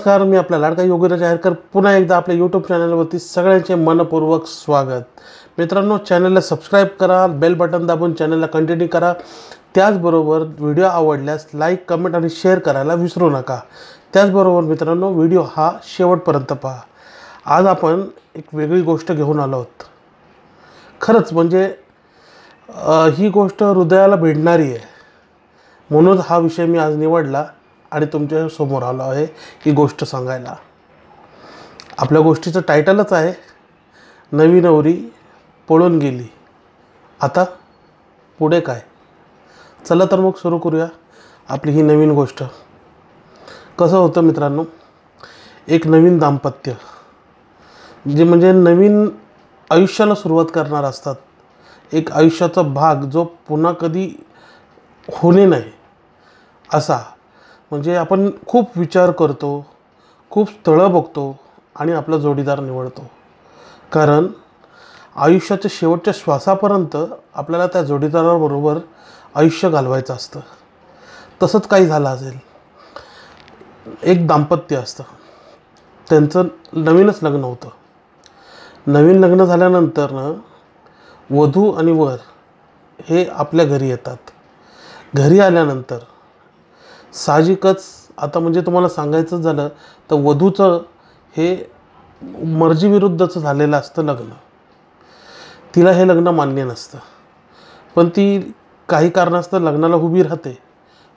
नमस्कार मी आपला लाडका योगीराज आहेरकर पुन्हा एकदा आपल्या यूट्यूब चॅनलवरती सगळ्यांचे मनपूर्वक स्वागत मित्रांनो चॅनलला सबस्क्राईब करा बेल बटन दाबून चॅनलला कंटिन्यू करा त्याचबरोबर व्हिडिओ आवडल्यास लाईक कमेंट आणि शेअर करायला विसरू नका त्याचबरोबर मित्रांनो व्हिडिओ हा शेवटपर्यंत पहा आज आपण एक वेगळी गोष्ट घेऊन आलो आहोत खरंच म्हणजे ही गोष्ट हृदयाला भिडणारी आहे म्हणून हा विषय मी आज निवडला आणि तुमच्या समोर आलो आहे ही गोष्ट सांगायला आपल्या गोष्टीचं टायटलच आहे नवी नवरी पळून गेली आता पुढे काय चला तर मग सुरू करूया आपली ही नवीन गोष्ट कसं होतं मित्रांनो एक नवीन दाम्पत्य जे म्हणजे नवीन आयुष्याला सुरुवात करणार असतात एक आयुष्याचा भाग जो पुन्हा कधी होणे नाही असा म्हणजे आपण खूप विचार करतो खूप स्थळं बघतो आणि आपला जोडीदार निवडतो कारण आयुष्याच्या शेवटच्या श्वासापर्यंत आपल्याला त्या जोडीदाराबरोबर आयुष्य घालवायचं असतं तसंच काही झालं असेल एक दाम्पत्य असतं त्यांचं नवीनच लग्न होतं नवीन लग्न झाल्यानंतर ना वधू आणि वर हे आपल्या घरी येतात घरी आल्यानंतर साहजिकच आता म्हणजे तुम्हाला सांगायचं झालं तर वधूचं हे मर्जीविरुद्धचं झालेलं असतं लग्न तिला हे लग्न मान्य नसतं पण ती काही कारणास्तव लग्नाला उभी राहते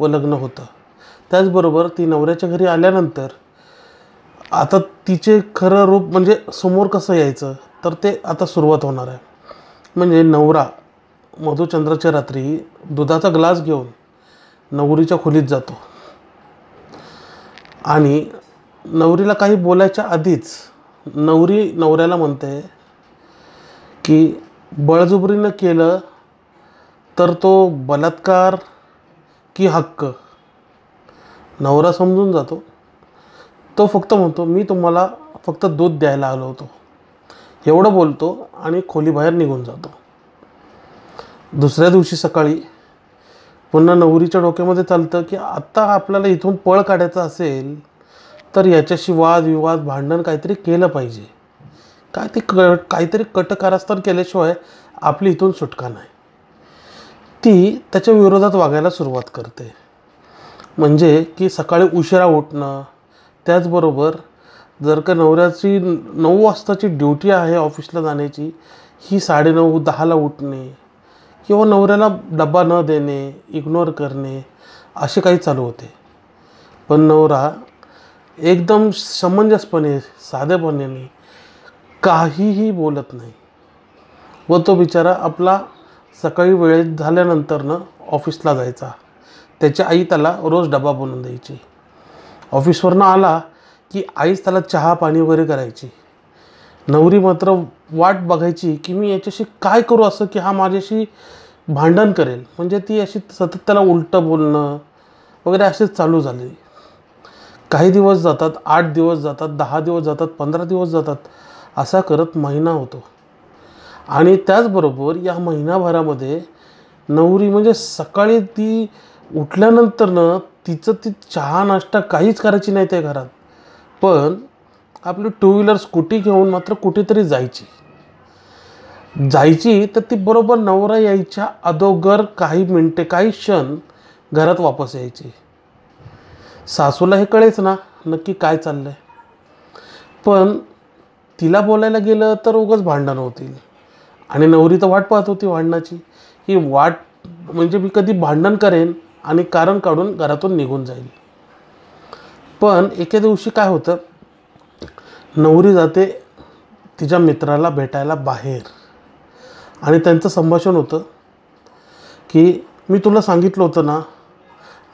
व लग्न होतं त्याचबरोबर ती नवऱ्याच्या घरी आल्यानंतर आता तिचे खरं रूप म्हणजे समोर कसं यायचं तर ते आता सुरुवात होणार आहे म्हणजे नवरा मधुचंद्राच्या रात्री दुधाचा ग्लास घेऊन नवरीच्या खोलीत जातो आणि नवरीला काही बोलायच्या आधीच नवरी नवऱ्याला म्हणते की बळजुबरीनं केलं तर तो बलात्कार की हक्क नवरा समजून जातो तो फक्त म्हणतो मी तुम्हाला फक्त दूध द्यायला आलो होतो एवढं बोलतो आणि खोलीबाहेर निघून जातो दुसऱ्या दिवशी सकाळी पुन्हा नवरीच्या डोक्यामध्ये चालतं की आत्ता आपल्याला इथून पळ काढायचा असेल तर याच्याशी वादविवाद भांडण काहीतरी केलं पाहिजे काय ते क काहीतरी कटकारस्थान केल्याशिवाय आपली इथून सुटका नाही ती त्याच्या विरोधात वागायला सुरुवात करते म्हणजे की सकाळी उशिरा उठणं त्याचबरोबर जर का नवऱ्याची नऊ वाजताची ड्युटी आहे ऑफिसला जाण्याची ही साडेनऊ दहाला उठणे किंवा नवऱ्याला डब्बा न देणे इग्नोर करणे असे काही चालू होते पण नवरा एकदम समंजसपणे साधेपणाने काहीही बोलत नाही व तो बिचारा आपला सकाळी वेळेत झाल्यानंतरनं ऑफिसला जायचा त्याची आई त्याला रोज डबा बनवून द्यायची ऑफिसवरनं आला की आईच त्याला चहा पाणी वगैरे करायची नवरी मात्र वाट बघायची की मी याच्याशी काय करू असं की हा माझ्याशी भांडण करेल म्हणजे ती अशी सतत त्याला उलटं बोलणं वगैरे असेच चालू झाले काही दिवस जातात आठ दिवस जातात दहा दिवस जातात पंधरा दिवस जातात असा करत महिना होतो आणि त्याचबरोबर या महिनाभरामध्ये नवरी म्हणजे सकाळी ती उठल्यानंतरनं तिचं ती चहा नाश्ता काहीच करायची नाही त्या घरात पण आपली टू व्हीलर स्कूटी घेऊन मात्र कुठेतरी जायची जायची तर ती बरोबर नवरा यायच्या अदोगर काही मिनटे काही क्षण घरात वापस यायची सासूला हे कळेच ना नक्की काय चाललंय पण तिला बोलायला गेलं तर उगच भांडणं होतील आणि नवरी तर वाट पाहत होती भांडणाची ही वाट म्हणजे मी कधी भांडण करेन आणि कारण काढून घरातून निघून जाईल पण एके दिवशी काय होतं नवरी जाते तिच्या मित्राला भेटायला बाहेर आणि त्यांचं संभाषण होतं की मी तुला सांगितलं होतं ना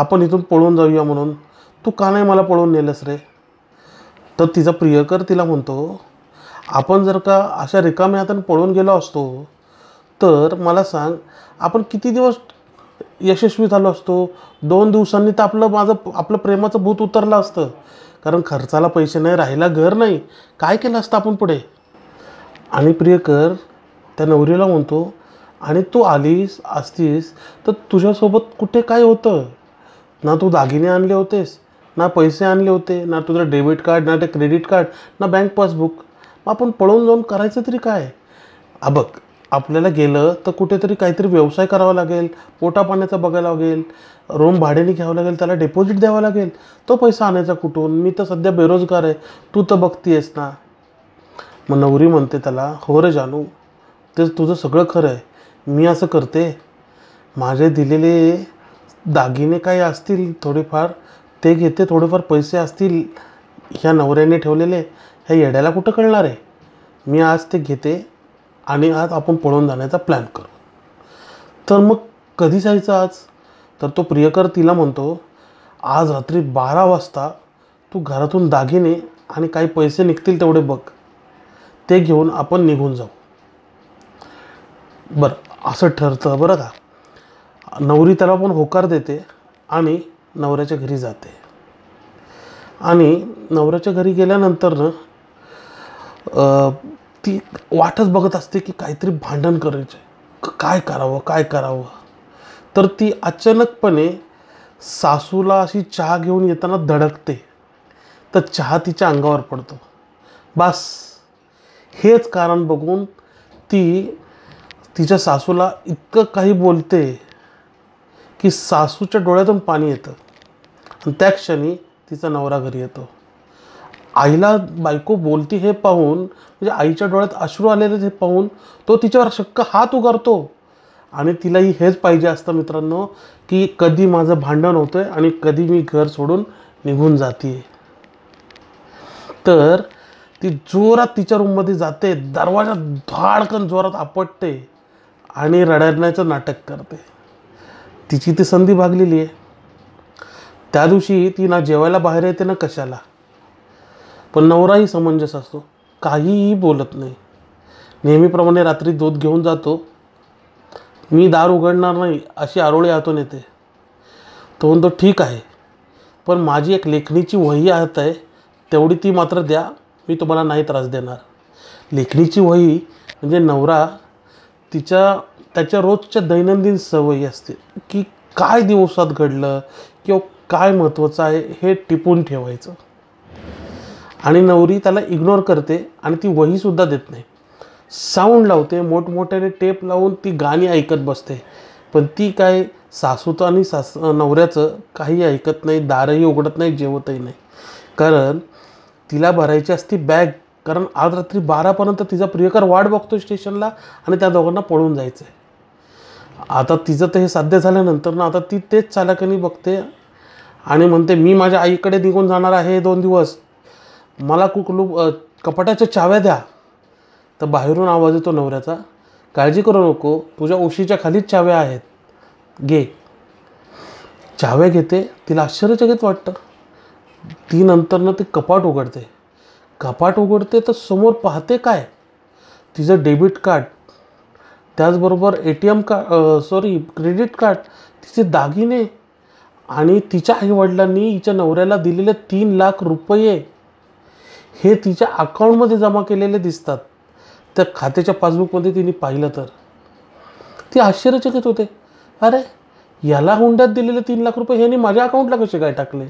आपण इथून पळून जाऊया म्हणून तू का नाही मला पळून नेलंस रे तर तिचा प्रियकर तिला म्हणतो आपण जर का अशा रिकाम्या हातानं पळून गेलो असतो तर मला सांग आपण किती दिवस यशस्वी झालो असतो दोन दिवसांनी तर आपलं माझं आपलं प्रेमाचं भूत उतरलं असतं कारण खर्चाला पैसे नाही राहायला घर नाही काय केलं असतं आपण पुढे आणि प्रियकर त्या नवरीला म्हणतो आणि तू आलीस असतीस तर तुझ्यासोबत कुठे काय होतं ना तू दागिने आणले होतेस ना पैसे आणले होते ना तुझं डेबिट कार्ड ना ते क्रेडिट कार्ड ना बँक पासबुक मग आपण पळून जाऊन करायचं तरी काय अबक आपल्याला गेलं तर कुठेतरी काहीतरी व्यवसाय करावा लागेल पोटापाण्याचं बघायला लागेल रूम भाड्याने घ्यावं लागेल त्याला डिपॉझिट द्यावा लागेल तो पैसा आणायचा कुठून मी तर सध्या बेरोजगार आहे तू तर आहेस ना मग नवरी म्हणते त्याला हो रे जानू ते तुझं सगळं खरं आहे मी असं करते माझे दिलेले दागिने काही असतील थोडेफार ते घेते थोडेफार पैसे असतील ह्या नवऱ्याने ठेवलेले ह्या येड्याला कुठं कळणार आहे मी आज ते घेते आणि आज आपण पळून जाण्याचा प्लॅन करू तर मग कधी जायचं आज तर तो प्रियकर तिला म्हणतो आज रात्री बारा वाजता तू घरातून दागिने आणि काही पैसे निघतील तेवढे बघ ते घेऊन आपण निघून जाऊ बरं असं ठरतं बरं का नवरी त्याला पण होकार देते आणि नवऱ्याच्या घरी जाते आणि नवऱ्याच्या घरी गेल्यानंतरनं ती वाटच बघत असते की काहीतरी भांडण करायचं काय करावं काय करावं तर ती अचानकपणे सासूला अशी चहा घेऊन येताना धडकते तर चहा तिच्या अंगावर पडतो बस हेच कारण बघून ती तिच्या सासूला इतकं काही बोलते की सासूच्या डोळ्यातून पाणी येतं आणि त्या क्षणी तिचा नवरा घरी येतो आईला बायको बोलती हे पाहून म्हणजे आईच्या डोळ्यात अश्रू आलेले हे पाहून तो तिच्यावर शक्क हात उगारतो आणि तिलाही हेच पाहिजे असतं मित्रांनो की कधी माझं भांडण होतं आहे आणि कधी मी घर सोडून निघून जाते तर ती जोरात तिच्या रूममध्ये जाते दरवाजा धाडकन जोरात आपटते आणि रडण्याचं नाटक करते तिची ती संधी भागलेली आहे त्या दिवशी ती ना जेवायला बाहेर येते ना कशाला पण नवराही समंजस असतो काहीही बोलत नाही नेहमीप्रमाणे रात्री दूध घेऊन जातो मी दार उघडणार नाही अशी आरोळी आतून येते तो म्हणतो ठीक आहे पण माझी एक लेखणीची वही आत आहे तेवढी ती मात्र द्या मी तुम्हाला नाही त्रास देणार लेखणीची वही म्हणजे नवरा तिच्या त्याच्या रोजच्या दैनंदिन सवयी असते की काय दिवसात घडलं किंवा काय महत्त्वाचं आहे हे टिपून ठेवायचं आणि नवरी त्याला इग्नोर करते आणि ती वहीसुद्धा देत नाही साऊंड लावते मोठमोठ्याने टेप लावून ती गाणी ऐकत बसते पण ती काय सासूचं आणि सास नवऱ्याचं काही ऐकत नाही दारही उघडत नाही जेवतही नाही कारण तिला भरायची असती बॅग कारण आज रात्री बारापर्यंत तिचा प्रियकर वाट बघतो स्टेशनला आणि त्या दोघांना पळून जायचं आहे आता तिचं तर हे साध्य झाल्यानंतर ना आता ती तेच चालकांनी बघते आणि म्हणते मी माझ्या आईकडे निघून जाणार आहे दोन दिवस मला कुकलू कपाटाच्या चाव्या द्या तर बाहेरून आवाज येतो नवऱ्याचा काळजी करू नको तुझ्या उशीच्या खालीच चाव्या आहेत घे चाव्या घेते तिला आश्चर्यचकित वाटतं ती नंतरनं ते कपाट उघडते कपाट उघडते तर समोर पाहते काय तिचं डेबिट कार्ड त्याचबरोबर ए टी एम का सॉरी क्रेडिट कार्ड तिचे दागिने आणि तिच्या आईवडिलांनी हिच्या नवऱ्याला दिलेले तीन लाख रुपये हे तिच्या अकाउंटमध्ये जमा केलेले दिसतात त्या खात्याच्या पासबुकमध्ये तिने पाहिलं तर ती आश्चर्यचकित होते अरे याला हुंड्यात दिलेले तीन लाख रुपये ह्याने माझ्या अकाउंटला कसे काय टाकले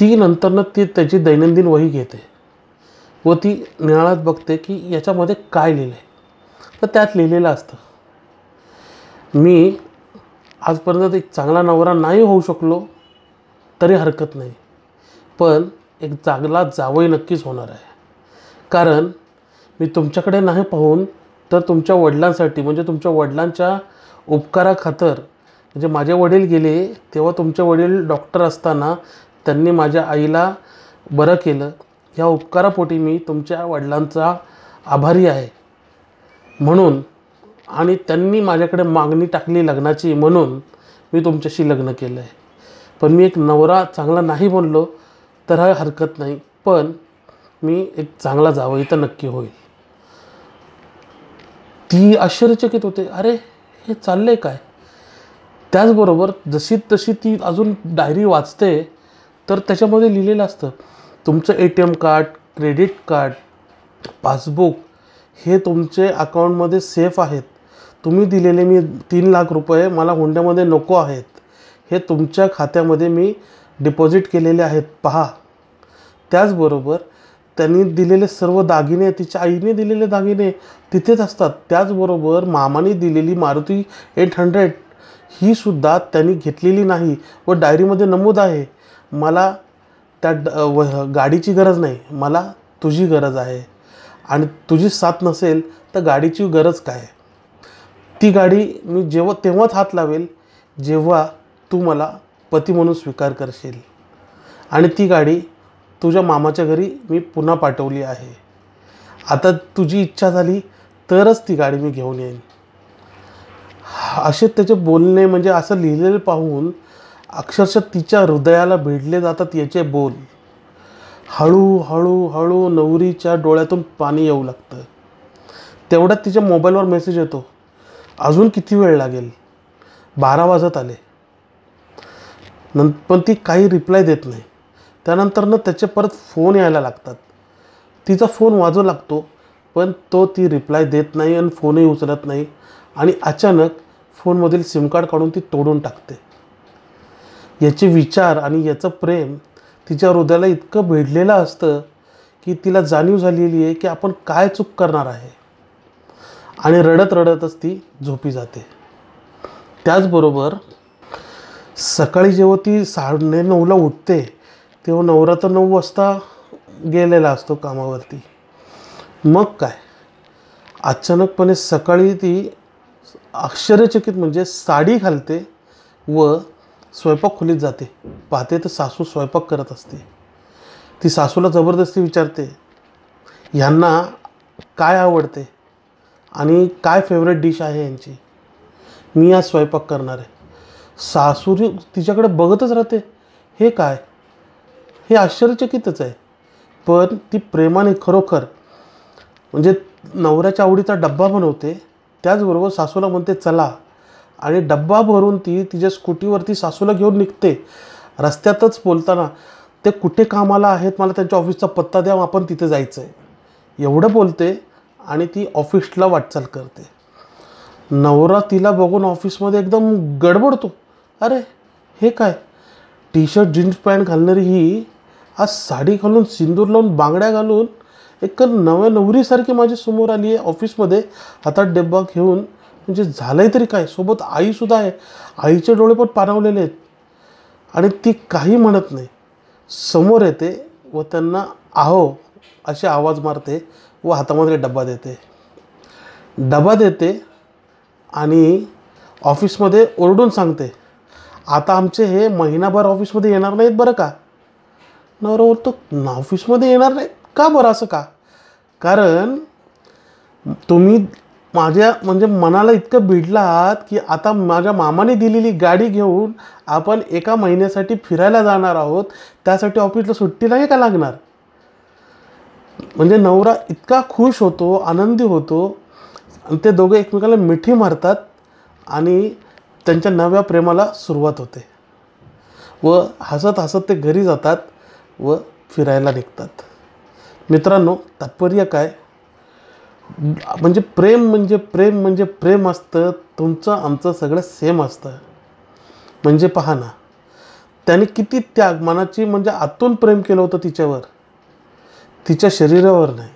ती नंतरनं ती त्याची दैनंदिन वही घेते व ती निळात बघते की याच्यामध्ये काय लिहिलं आहे तर त्यात लिहिलेलं असतं मी आजपर्यंत एक चांगला नवरा नाही होऊ शकलो तरी हरकत नाही पण एक चांगला जावई नक्कीच होणार आहे कारण मी तुमच्याकडे नाही पाहून तर तुमच्या वडिलांसाठी म्हणजे तुमच्या वडिलांच्या उपकाराखातर म्हणजे माझे वडील गेले तेव्हा तुमचे वडील डॉक्टर असताना त्यांनी माझ्या आईला बरं केलं ह्या उपकारापोटी मी तुमच्या वडिलांचा आभारी आहे म्हणून आणि त्यांनी माझ्याकडे मागणी टाकली लग्नाची म्हणून मी तुमच्याशी लग्न केलं आहे पण मी एक नवरा चांगला नाही बोललो तर हा हरकत नाही पण मी एक चांगला जावं इथं नक्की होईल ती आश्चर्यचकित होते अरे हे चालले काय त्याचबरोबर जशी तशी ती अजून डायरी वाचते तर त्याच्यामध्ये लिहिलेलं असतं तुमचं A T M card credit card passbook हे तुमचे अकाउंटमध्ये सेफ आहेत तुम्ही दिलेले मी तीन लाख रुपये मला हुंड्यामध्ये नको आहेत हे तुमच्या खात्यामध्ये मी डिपॉझिट केलेले आहेत पहा त्याचबरोबर त्यांनी दिलेले सर्व दागिने तिच्या आईने दिलेले दागिने तिथेच असतात त्याचबरोबर मामाने दिलेली मारुती एट हंड्रेड ही सुद्धा त्यांनी घेतलेली नाही व डायरीमध्ये नमूद आहे मला त्या ड गाडीची गरज नाही मला तुझी गरज आहे आणि तुझी साथ नसेल तर गाडीची गरज काय ती गाडी मी जेव्हा तेव्हाच हात लावेल जेव्हा तू मला पती म्हणून स्वीकार करशील आणि ती गाडी तुझ्या मामाच्या घरी मी पुन्हा पाठवली आहे आता तुझी इच्छा झाली तरच ती गाडी मी घेऊन येईन असे त्याचे बोलणे म्हणजे असं लिहिलेले पाहून अक्षरशः तिच्या हृदयाला भिडले जातात याचे बोल हळू हळू हळू नवरीच्या डोळ्यातून पाणी येऊ लागतं तेवढ्यात तिच्या मोबाईलवर मेसेज येतो अजून किती वेळ लागेल बारा वाजत आले नं पण ती काही रिप्लाय देत नाही त्यानंतरनं त्याचे परत फोन यायला लागतात तिचा फोन वाजू लागतो पण तो ती रिप्लाय देत नाही आणि फोनही उचलत नाही आणि अचानक फोनमधील सिमकार्ड काढून ती तोडून टाकते याचे विचार आणि याचं प्रेम तिच्या हृदयाला इतकं भिडलेलं असतं की तिला जाणीव झालेली आहे की आपण काय चूक करणार आहे आणि रडत रडतच ती झोपी जाते त्याचबरोबर सकाळी जेव्हा ती साडे नऊला उठते तेव्हा नवरा तर नऊ वाजता गेलेला असतो कामावरती मग काय अचानकपणे सकाळी ती आश्चर्यचकित म्हणजे साडी घालते व स्वयंपाक खोलीत जाते पाहते तर सासू स्वयंपाक करत असते ती सासूला जबरदस्ती विचारते ह्यांना काय आवडते आणि काय फेवरेट डिश आहे यांची मी आज स्वयंपाक करणार आहे सासूरी तिच्याकडे बघतच राहते हे काय हे आश्चर्यचकितच आहे पण ती प्रेमाने खरोखर म्हणजे नवऱ्याच्या आवडीचा डब्बा बनवते त्याचबरोबर सासूला म्हणते चला आणि डब्बा भरून ती तिच्या स्कूटीवरती सासूला घेऊन निघते रस्त्यातच बोलताना ते कुठे कामाला आहेत मला त्यांच्या ऑफिसचा पत्ता द्या आपण तिथे जायचं आहे एवढं बोलते आणि ती ऑफिसला वाटचाल करते नवरा तिला बघून ऑफिसमध्ये एकदम गडबडतो अरे हे काय टी शर्ट जीन्स पॅन्ट घालणारी ही आज साडी घालून सिंदूर लावून बांगड्या घालून एक नव्या नवरीसारखी माझी समोर आली आहे ऑफिसमध्ये हातात डब्बा घेऊन म्हणजे झालंय तरी काय सोबत आईसुद्धा आहे आईचे डोळे पण पारावलेले आहेत आणि ती काही म्हणत नाही समोर येते व त्यांना आहो असे आवाज मारते व हातामध्ये डब्बा देते डबा देते आणि ऑफिसमध्ये ओरडून सांगते आता आमचे हे महिनाभर ऑफिसमध्ये येणार नाहीत बरं का नवरा ना ऑफिसमध्ये येणार नाहीत का बरं असं का कारण तुम्ही माझ्या म्हणजे मनाला इतकं भिडला आहात की आता माझ्या मामाने दिलेली गाडी घेऊन आपण एका महिन्यासाठी फिरायला जाणार आहोत त्यासाठी ऑफिसला सुट्टी नाही का लागणार म्हणजे नवरा इतका खुश होतो आनंदी होतो आणि ते दोघं एकमेकाला मिठी मारतात आणि त्यांच्या नव्या प्रेमाला सुरुवात होते व हसत हसत ते घरी जातात व फिरायला निघतात मित्रांनो तात्पर्य काय म्हणजे प्रेम म्हणजे प्रेम म्हणजे प्रेम असतं तुमचं आमचं सगळं सेम असतं म्हणजे पहा ना त्याने किती त्याग मनाची म्हणजे आतून प्रेम केलं होतं तिच्यावर तिच्या शरीरावर नाही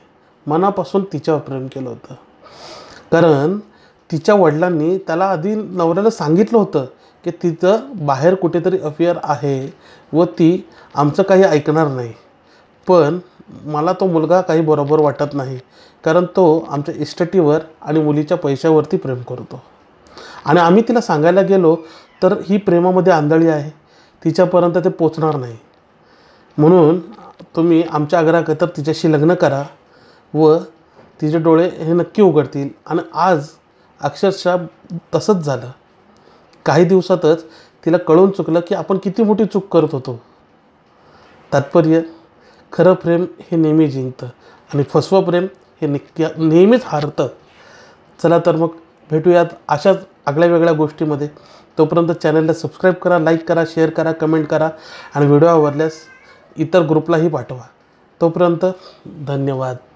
मनापासून तिच्यावर प्रेम केलं होतं कारण तिच्या वडिलांनी त्याला आधी नवऱ्याला सांगितलं होतं की तिचं बाहेर कुठेतरी अफेअर आहे व ती आमचं काही ऐकणार नाही पण मला तो मुलगा काही बरोबर वाटत नाही कारण तो आमच्या इष्टटीवर आणि मुलीच्या पैशावरती प्रेम करतो आणि आम्ही तिला सांगायला गेलो तर ही प्रेमामध्ये आंधळी आहे तिच्यापर्यंत ते पोचणार नाही म्हणून तुम्ही आमच्या आग्रहाकतर तिच्याशी लग्न करा व तिचे डोळे हे नक्की उघडतील आणि आज अक्षरशः तसंच झालं काही दिवसातच तिला कळून चुकलं की आपण किती मोठी चूक करत होतो तात्पर्य खरं प्रेम हे नेहमी जिंकतं आणि फसवं प्रेम हे निक्या नेहमीच हारतं चला तर मग भेटूयात अशाच आगळ्या वेगळ्या गोष्टीमध्ये तोपर्यंत चॅनलला सबस्क्राईब करा लाईक करा शेअर करा कमेंट करा आणि व्हिडिओ आवडल्यास इतर ग्रुपलाही पाठवा तोपर्यंत धन्यवाद